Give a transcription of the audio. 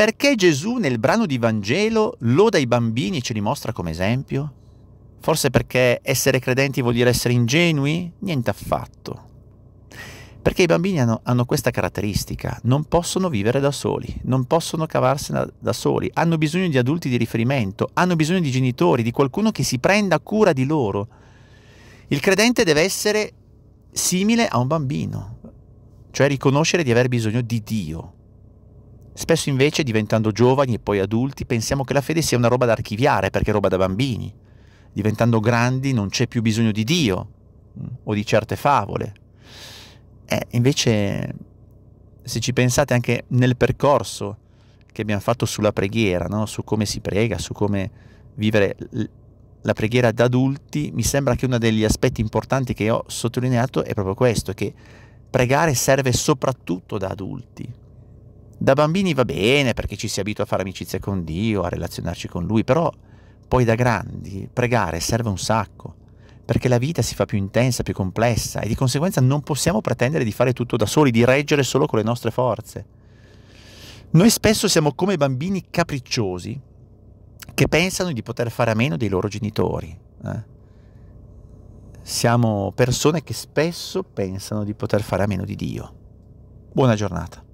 Perché Gesù nel brano di Vangelo loda i bambini e ce li mostra come esempio? Forse perché essere credenti vuol dire essere ingenui? Niente affatto. Perché i bambini hanno, hanno, questa caratteristica, non possono vivere da soli, non possono cavarsene da, da soli, hanno bisogno di adulti di riferimento, hanno bisogno di genitori, di qualcuno che si prenda cura di loro. Il credente deve essere simile a un bambino, cioè riconoscere di aver bisogno di Dio, Spesso invece, diventando giovani e poi adulti, pensiamo che la fede sia una roba da archiviare perché è roba da bambini. Diventando grandi non c'è più bisogno di Dio mm, o di certe favole. Eh, invece, se ci pensate anche nel percorso che abbiamo fatto sulla preghiera, no? su come si prega, su come vivere la preghiera da adulti, mi sembra che uno degli aspetti importanti che ho sottolineato è proprio questo, che pregare serve soprattutto da adulti da bambini va bene perché ci si abitua a fare amicizia con Dio, a relazionarci con Lui, però poi da grandi pregare serve un sacco, perché la vita si fa più intensa, più complessa e di conseguenza non possiamo pretendere di fare tutto da soli, di reggere solo con le nostre forze. Noi spesso siamo come bambini capricciosi che pensano di poter fare a meno dei loro genitori. Eh? Siamo persone che spesso pensano di poter fare a meno di Dio. Buona giornata.